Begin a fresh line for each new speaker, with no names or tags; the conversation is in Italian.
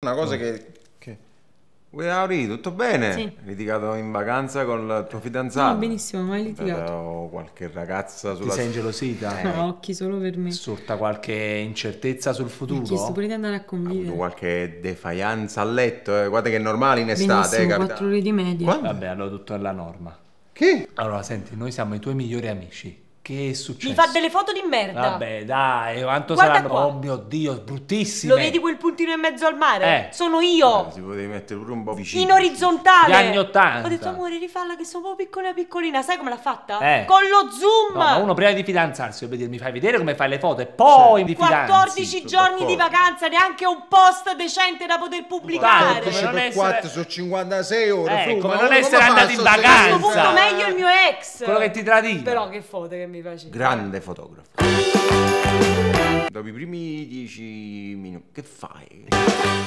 Una cosa oh. che... che... We are tutto bene? Sì. Litigato in vacanza con il tua fidanzata? No,
benissimo, mai litigato.
O qualche ragazza sulla... Ti sei ingelosita? Eh. No, eh. occhi solo per me. Sorta qualche incertezza sul futuro? Mi ha chiesto pure di andare a convivere. Ha avuto qualche defianza a letto, eh. guarda che è normale in estate. Benissimo, eh, quattro ore di media. Quando? Vabbè, allora tutto è la norma. Che? Allora, senti, noi siamo i tuoi migliori amici. Che è successo? Mi fa delle
foto di merda. Vabbè,
dai, quanto Guarda saranno? Qua. Oh mio Dio, bruttissime. Lo vedi
quel puntino in mezzo al mare? Eh. Sono
io. Eh, si potevi mettere pure un po' vicino. In
orizzontale. Gli anni 80. Ho detto, amore, rifalla che sono un po' piccolina piccolina. Sai come l'ha fatta? Eh. Con lo zoom. No, ma uno
prima di fidanzarsi deve dirmi, fai vedere come fai le foto e poi mi fidanzi.
14 giorni di vacanza, neanche un post decente da poter pubblicare. Guarda, come non essere...
su 56 ore. Eh, come non essere andati in vacanza. A questo punto meglio il mio ex. Quello che ti tradiva. Però
che foto che mi mi piace. Grande
fotografo. Dopo i primi dieci minuti, che fai?